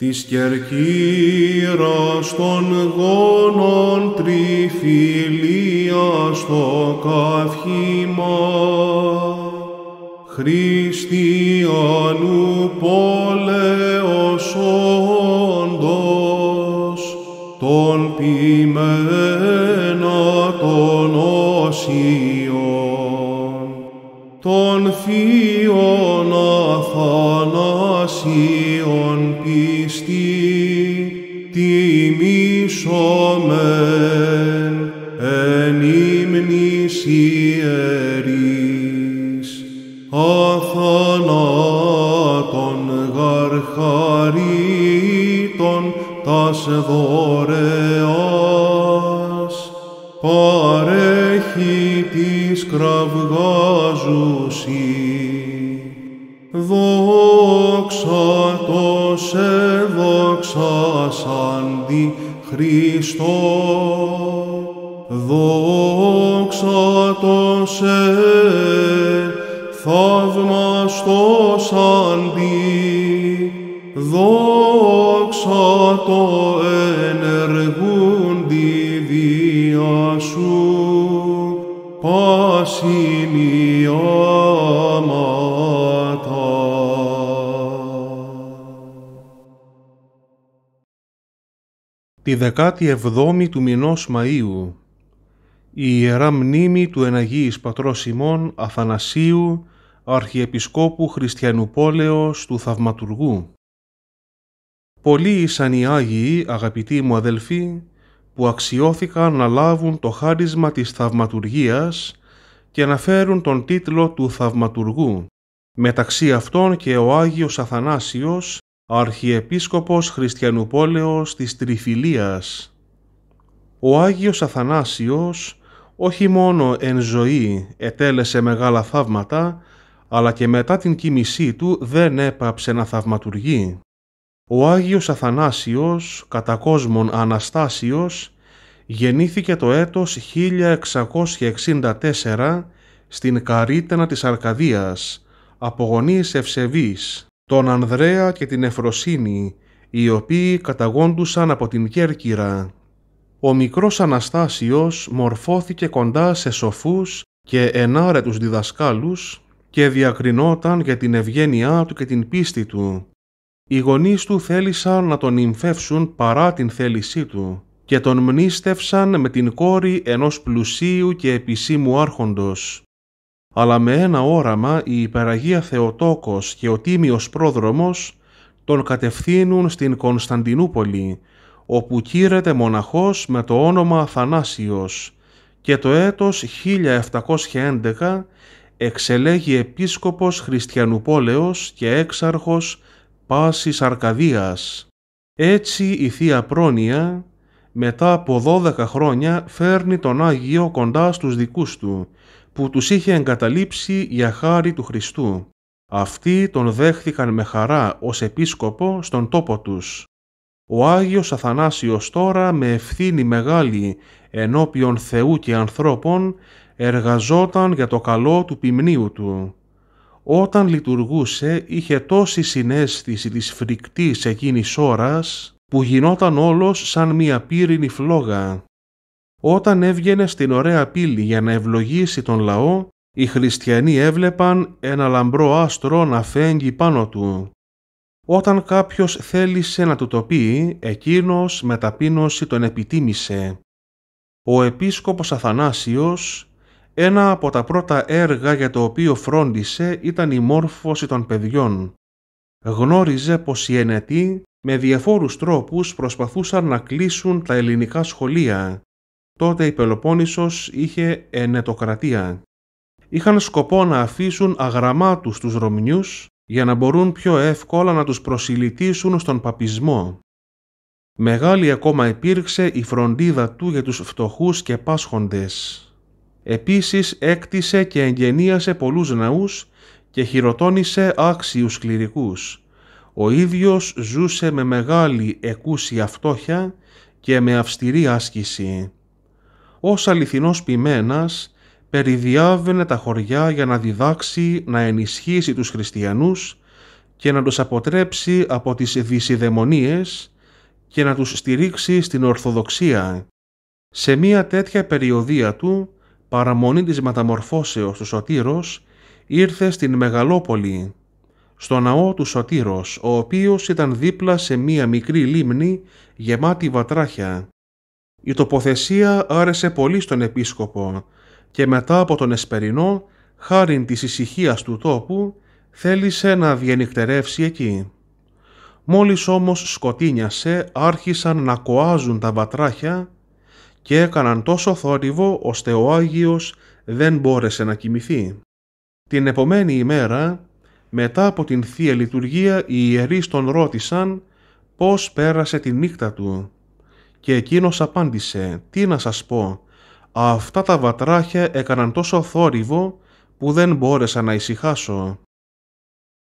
Της κερκύρας των γόνων τριφυλίας στο καυχήμα, Χριστιανού πόλεως όντος, τον ποιμένα των όσιων, τον θείον Αθανασίων, μεν εν ύμνης ιερής αθανάτων γαρχαρίτων τας δωρεάς παρέχει της κραυγάζουσι δόξα το σε δόξα σαντι Χριστό, δόξα το σε στο αντί, δόξα το ε, τη 17η του μηνός Μαΐου, η Ιερά Μνήμη του Εναγίης Πατρός Σιμών Αθανασίου, Αρχιεπισκόπου Χριστιανουπόλεως του Θαυματουργού. Πολλοί ήσαν οι Άγιοι, αγαπητοί μου αδελφοί, που αξιώθηκαν να λάβουν το χάρισμα της θαυματουργίας και να φέρουν τον τίτλο του θαυματουργού, μεταξύ αυτών και ο Άγιος Αθανάσιος, Αρχιεπίσκοπος Χριστιανούπόλεως της Τριφυλίας. Ο Άγιος Αθανάσιος όχι μόνο εν ζωή ετέλεσε μεγάλα θαύματα, αλλά και μετά την κίνησή του δεν έπαψε να θαυματουργεί. Ο Άγιος Αθανάσιος, κατά κόσμον Αναστάσιος, γεννήθηκε το έτος 1664 στην Καρίτενα της Αρκαδίας, από γονείς τον Ανδρέα και την Εφροσύνη, οι οποίοι καταγόντουσαν από την Κέρκυρα. Ο μικρός Αναστάσιος μορφώθηκε κοντά σε σοφούς και ενάρετους διδασκάλους και διακρινόταν για την ευγένειά του και την πίστη του. Οι γονείς του θέλησαν να τον υμφεύσουν παρά την θέλησή του και τον μνήστευσαν με την κόρη ενός πλουσίου και επισήμου άρχοντος αλλά με ένα όραμα η Υπεραγία Θεοτόκος και ο Τίμιος Πρόδρομος τον κατευθύνουν στην Κωνσταντινούπολη, όπου κύρεται μοναχός με το όνομα Αθανάσιος και το έτος 1711 εξελέγει επίσκοπος Χριστιανουπόλεως και έξαρχος Πάσης Αρκαδίας. Έτσι η Θεία Πρόνοια μετά από 12 χρόνια φέρνει τον Άγιο κοντά στους δικούς του που τους είχε εγκαταλείψει για χάρη του Χριστού. Αυτοί τον δέχθηκαν με χαρά ως επίσκοπο στον τόπο τους. Ο Άγιος Αθανάσιος τώρα με ευθύνη μεγάλη ενώπιον Θεού και ανθρώπων εργαζόταν για το καλό του ποιμνίου του. Όταν λειτουργούσε είχε τόση συνέστηση της φρικτής εκείνης ώρας που γινόταν όλος σαν μία πύρινη φλόγα όταν έβγαινε στην ωραία πύλη για να ευλογήσει τον λαό, οι χριστιανοί έβλεπαν ένα λαμπρό άστρο να φέγγει πάνω του. Όταν κάποιος θέλησε να του το πει, εκείνος με ταπείνωση τον επιτίμησε. Ο επίσκοπος Αθανάσιος, ένα από τα πρώτα έργα για το οποίο φρόντισε ήταν η μόρφωση των παιδιών. Γνώριζε πως οι ενετοί με διαφόρους τρόπους προσπαθούσαν να κλείσουν τα ελληνικά σχολεία Τότε η Πελοπόννησος είχε ενετοκρατία. Είχαν σκοπό να αφήσουν αγραμμάτους τους Ρωμιούς για να μπορούν πιο εύκολα να τους προσιλητήσουν στον παπισμό. Μεγάλη ακόμα υπήρξε η φροντίδα του για τους φτωχούς και πάσχοντες. Επίσης έκτισε και εγγενίασε πολλούς ναούς και χειροτώνησε άξιους κληρικούς. Ο ίδιος ζούσε με μεγάλη εκούσια φτώχεια και με αυστηρή άσκηση ως αληθινός ποιμένας περιδιάβαινε τα χωριά για να διδάξει να ενισχύσει τους χριστιανούς και να τους αποτρέψει από τις δυσιδαιμονίες και να τους στηρίξει στην Ορθοδοξία. Σε μία τέτοια περιοδία του, παραμονή της μεταμορφώσεως του Σωτήρος, ήρθε στην Μεγαλόπολη, στο ναό του Σωτήρος, ο οποίος ήταν δίπλα σε μία μικρή λίμνη γεμάτη βατράχια. Η τοποθεσία άρεσε πολύ στον επίσκοπο και μετά από τον Εσπερινό, χάριν της ησυχίας του τόπου, θέλησε να διενυκτερεύσει εκεί. Μόλις όμως σκοτίνιασε, άρχισαν να κοάζουν τα βατράχια και έκαναν τόσο θόρυβο ώστε ο Άγιος δεν μπόρεσε να κοιμηθεί. Την επομένη ημέρα, μετά από την Θεία Λειτουργία, οι ιερείς τον ρώτησαν πώς πέρασε τη νύχτα του και εκείνος απάντησε «Τι να σας πω, αυτά τα βατράχια έκαναν τόσο θόρυβο που δεν μπόρεσα να ησυχάσω».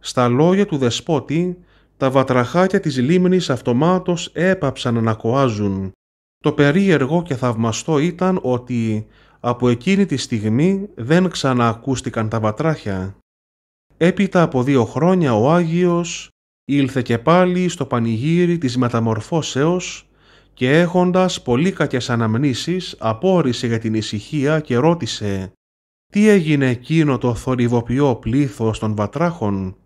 Στα λόγια του δεσπότη, τα βατραχάκια της λίμνης αυτομάτως έπαψαν να κοάζουν. Το περίεργο και θαυμαστό ήταν ότι από εκείνη τη στιγμή δεν ξαναακούστηκαν τα βατράχια. Έπειτα από δύο χρόνια ο Άγιος ήλθε και πάλι στο πανηγύρι της μεταμορφώσεως και έχοντας πολύ κακές αναμνήσεις απόρρισε για την ησυχία και ρώτησε «Τι έγινε εκείνο το θορυβοποιό πλήθος των βατράχων»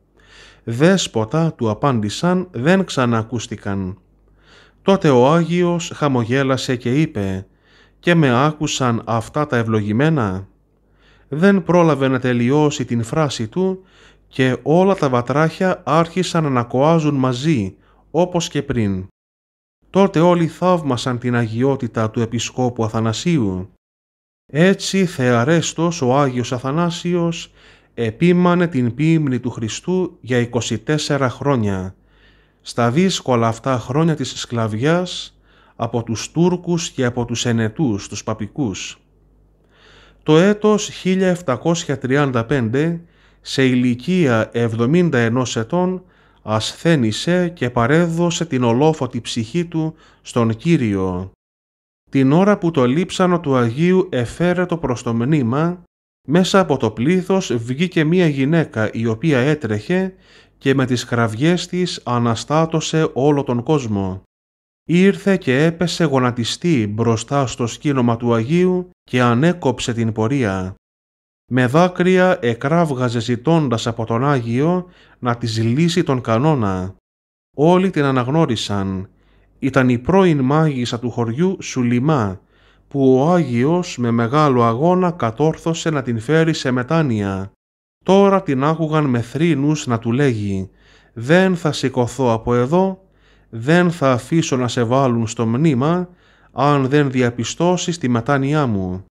δέσποτα του απάντησαν δεν ξανακούστηκαν. Τότε ο Άγιος χαμογέλασε και είπε «Και με άκουσαν αυτά τα ευλογημένα» δεν πρόλαβε να τελειώσει την φράση του και όλα τα βατράχια άρχισαν να κοάζουν μαζί, όπως και πριν τότε όλοι θαύμασαν την αγιότητα του Επισκόπου Αθανασίου. Έτσι θεαρέστος ο Άγιος Αθανάσιος επίμανε την πίμνη του Χριστού για 24 χρόνια. Στα δύσκολα αυτά χρόνια της σκλαβιάς από τους Τούρκους και από τους Ενετούς, τους Παπικούς. Το έτος 1735, σε ηλικία 71 ετών, ασθένησε και παρέδωσε την ολόφωτη ψυχή του στον Κύριο. Την ώρα που το λείψανο του Αγίου εφέρετο προς το μνήμα, μέσα από το πλήθος βγήκε μία γυναίκα η οποία έτρεχε και με τις κραυγές της αναστάτωσε όλο τον κόσμο. Ήρθε και έπεσε γονατιστή μπροστά στο σκήνομα του Αγίου και ανέκοψε την πορεία με δάκρυα εκράβγαζε ζητώντας από τον Άγιο να της λύσει τον κανόνα. Όλοι την αναγνώρισαν. Ήταν η πρώην μάγισσα του χωριού Σουλιμά, που ο Άγιος με μεγάλο αγώνα κατόρθωσε να την φέρει σε μετάνοια. Τώρα την άκουγαν με θρήνους να του λέγει «Δεν θα σηκωθώ από εδώ, δεν θα αφήσω να σε βάλουν στο μνήμα, αν δεν διαπιστώσεις τη μετάνοιά μου».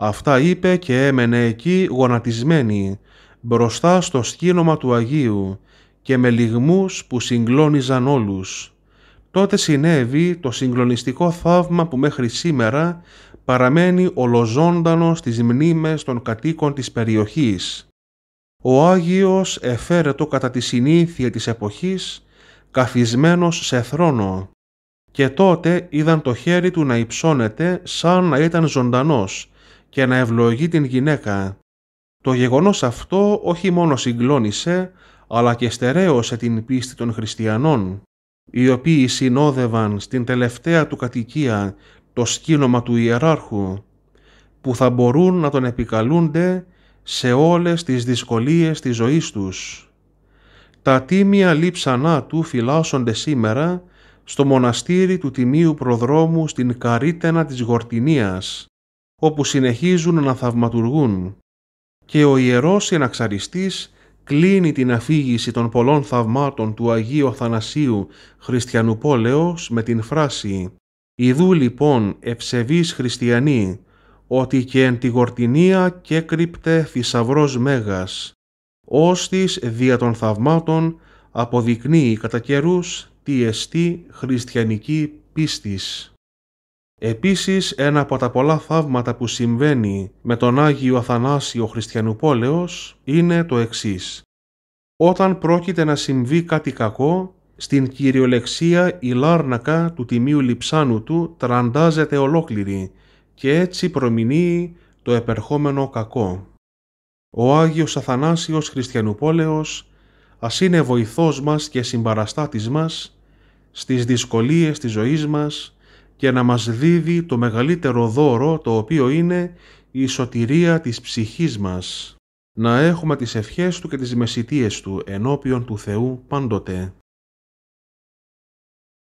Αυτά είπε και έμενε εκεί γονατισμένη, μπροστά στο σκήνομα του Αγίου και με λιγμούς που συγκλώνιζαν όλους. Τότε συνέβη το συγκλονιστικό θαύμα που μέχρι σήμερα παραμένει ολοζώντανο στις μνήμες των κατοίκων της περιοχής. Ο Άγιος εφέρετο κατά τη συνήθεια της εποχής, καθισμένος σε θρόνο. Και τότε είδαν το χέρι του να υψώνεται σαν να ήταν ζωντανός και να ευλογεί την γυναίκα. Το γεγονός αυτό όχι μόνο συγκλώνησε, αλλά και στερέωσε την πίστη των χριστιανών, οι οποίοι συνόδευαν στην τελευταία του κατοικία το σκήνομα του ιεράρχου, που θα μπορούν να τον επικαλούνται σε όλες τις δυσκολίες της ζωής τους. Τα τίμια λείψανά του φυλάσσονται σήμερα στο μοναστήρι του Τιμίου Προδρόμου στην Καρίτενα της Γορτινίας, όπου συνεχίζουν να θαυματουργούν και ο Ιερός Εναξαριστής κλείνει την αφήγηση των πολλών θαυμάτων του Αγίου Αθανασίου Χριστιανού Πόλεως με την φράση «Ιδού λοιπόν ευσεβείς χριστιανοί, ότι και εν τη γορτινία και κρύπτε θησαυρός μέγας, ώστις δια των θαυμάτων αποδεικνύει κατά καιρούς τη εστί χριστιανική πίστης. Επίσης, ένα από τα πολλά θαύματα που συμβαίνει με τον Άγιο Αθανάσιο Χριστιανούπόλεως είναι το εξής. Όταν πρόκειται να συμβεί κάτι κακό, στην κυριολεξία η λάρνακα του τιμίου λιψάνου του τραντάζεται ολόκληρη και έτσι προμηνύει το επερχόμενο κακό. Ο Άγιος Αθανάσιος Χριστιανούπόλεως ας είναι βοηθός μας και συμπαραστάτης μας στις δυσκολίες της ζωής μας, και να μας δίδει το μεγαλύτερο δώρο το οποίο είναι η σωτηρία της ψυχής μας. Να έχουμε τις ευχές Του και τις μεσητείες Του ενώπιον του Θεού πάντοτε.